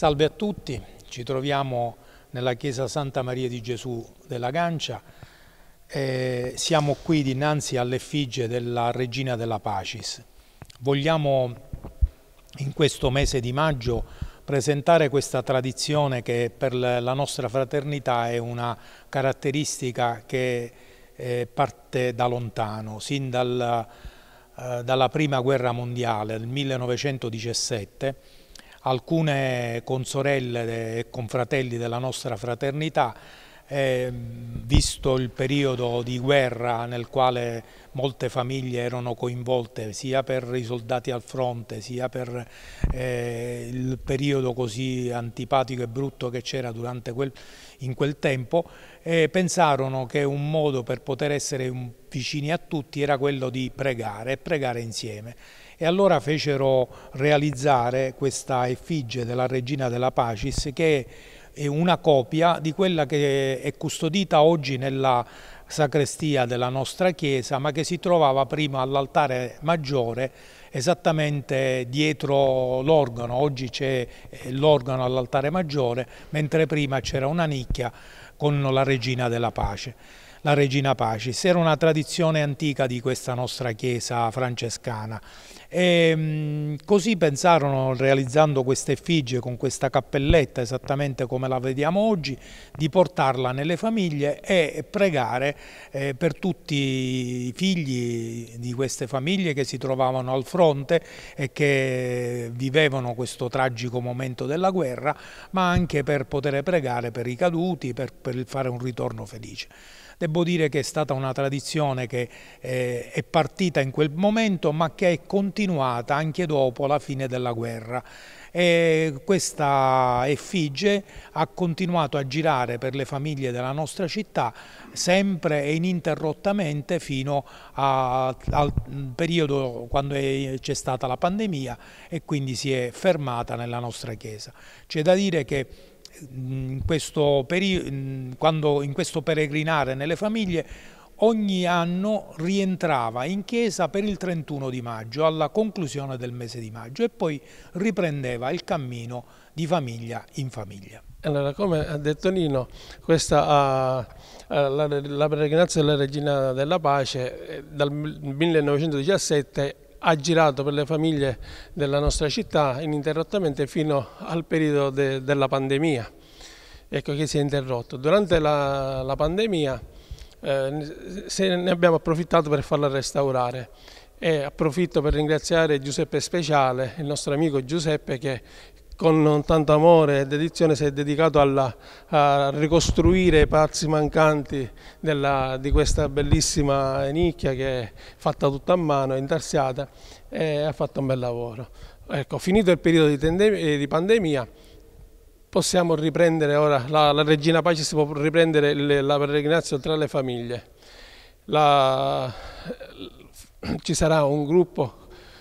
Salve a tutti, ci troviamo nella chiesa Santa Maria di Gesù della Gancia. Eh, siamo qui dinanzi all'effigie della Regina della Pacis. Vogliamo in questo mese di maggio presentare questa tradizione che per la nostra fraternità è una caratteristica che eh, parte da lontano, sin dal, eh, dalla prima guerra mondiale, del 1917 alcune consorelle e confratelli della nostra fraternità, eh, visto il periodo di guerra nel quale molte famiglie erano coinvolte sia per i soldati al fronte sia per eh, il periodo così antipatico e brutto che c'era in quel tempo, eh, pensarono che un modo per poter essere vicini a tutti era quello di pregare e pregare insieme e allora fecero realizzare questa effigie della regina della Pacis che è una copia di quella che è custodita oggi nella sacrestia della nostra chiesa, ma che si trovava prima all'altare maggiore, esattamente dietro l'organo. Oggi c'è eh, l'organo all'altare maggiore, mentre prima c'era una nicchia con la regina della pace. La regina Pacis era una tradizione antica di questa nostra chiesa francescana. E ehm, così pensarono, realizzando questa effigie con questa cappelletta, esattamente come la vediamo oggi, di portarla nelle famiglie e pregare eh, per tutti i figli di queste famiglie che si trovavano al fronte e che vivevano questo tragico momento della guerra, ma anche per poter pregare per i caduti, per, per fare un ritorno felice. Devo dire che è stata una tradizione che eh, è partita in quel momento ma che è continuata continuata anche dopo la fine della guerra. E questa effigie ha continuato a girare per le famiglie della nostra città sempre e ininterrottamente fino a, al periodo quando c'è stata la pandemia e quindi si è fermata nella nostra chiesa. C'è da dire che in questo, periodo, quando, in questo peregrinare nelle famiglie ogni anno rientrava in chiesa per il 31 di maggio, alla conclusione del mese di maggio, e poi riprendeva il cammino di famiglia in famiglia. Allora, come ha detto Nino, questa, uh, la, la peregrinanza della Regina della Pace eh, dal 1917 ha girato per le famiglie della nostra città ininterrottamente fino al periodo de, della pandemia, ecco che si è interrotto. Durante la, la pandemia eh, se ne abbiamo approfittato per farla restaurare e approfitto per ringraziare Giuseppe Speciale, il nostro amico Giuseppe che con tanto amore e dedizione si è dedicato alla, a ricostruire i pazzi mancanti della, di questa bellissima nicchia che è fatta tutta a mano, intarsiata e ha fatto un bel lavoro. Ecco, finito il periodo di, eh, di pandemia, possiamo riprendere ora, la, la Regina Pace si può riprendere le, la peregrinazione tra le famiglie. La, ci sarà un gruppo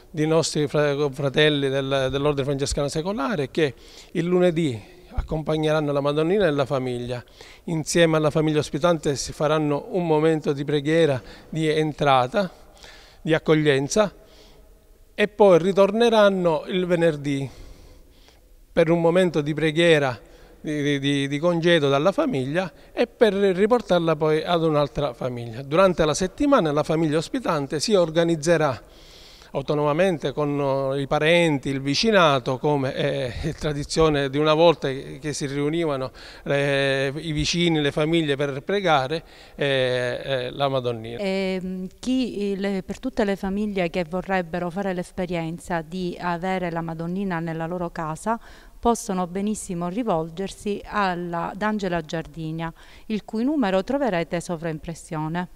di nostri fratelli del, dell'Ordine Francescano Secolare che il lunedì accompagneranno la Madonnina e la famiglia. Insieme alla famiglia ospitante si faranno un momento di preghiera, di entrata, di accoglienza e poi ritorneranno il venerdì per un momento di preghiera, di, di, di, congedo dalla famiglia e per riportarla poi ad un'altra famiglia. Durante la settimana la famiglia ospitante si organizzerà autonomamente con eh, i parenti, il vicinato, come eh, è tradizione di una volta che si riunivano le, eh, i vicini, le famiglie per pregare eh, la Madonnina. E ehm, chi, le, per tutte le famiglie che vorrebbero fare l'esperienza di avere la Madonnina nella loro casa, possono benissimo rivolgersi alla, ad Angela Giardinia, il cui numero troverete sovra impressione.